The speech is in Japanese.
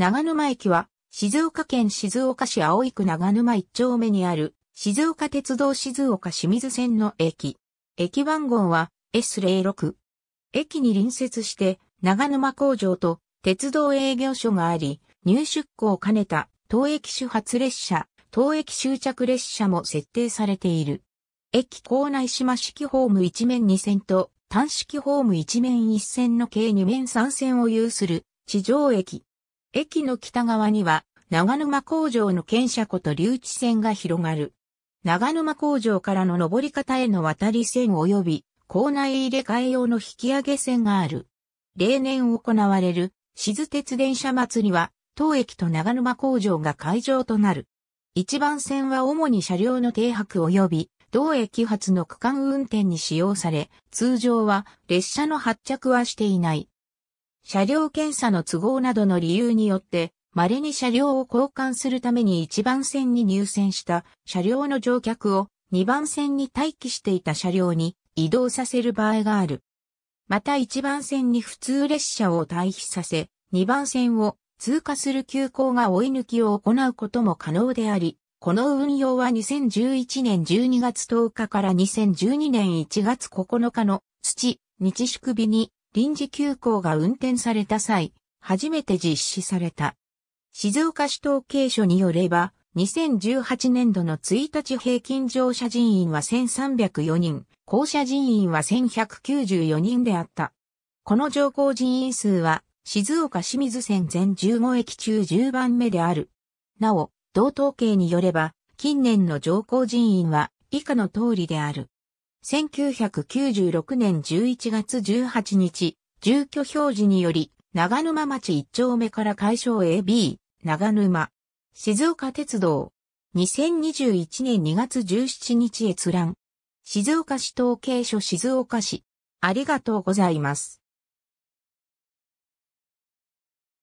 長沼駅は、静岡県静岡市葵区長沼一丁目にある、静岡鉄道静岡清水線の駅。駅番号は S06。駅に隣接して、長沼工場と鉄道営業所があり、入出庫を兼ねた、当駅始発列車、当駅終着列車も設定されている。駅構内島式ホーム一面2線と、単式ホーム一面1線の計2面3線を有する、地上駅。駅の北側には長沼工場の県車庫と留置線が広がる。長沼工場からの上り方への渡り線及び校内入れ替え用の引き上げ線がある。例年行われる静鉄電車祭りは当駅と長沼工場が会場となる。一番線は主に車両の停泊及び同駅発の区間運転に使用され、通常は列車の発着はしていない。車両検査の都合などの理由によって、稀に車両を交換するために1番線に入線した車両の乗客を2番線に待機していた車両に移動させる場合がある。また1番線に普通列車を退避させ、2番線を通過する急行が追い抜きを行うことも可能であり、この運用は2011年12月10日から2012年1月9日の土、日祝日に臨時急行が運転された際、初めて実施された。静岡市統計所によれば、2018年度の1日平均乗車人員は1304人、降車人員は1194人であった。この乗降人員数は、静岡清水線全15駅中10番目である。なお、同統計によれば、近年の乗降人員は以下の通りである。1996年11月18日、住居表示により、長沼町1丁目から解消 AB、長沼、静岡鉄道、2021年2月17日閲覧、静岡市統計所静岡市、ありがとうございます。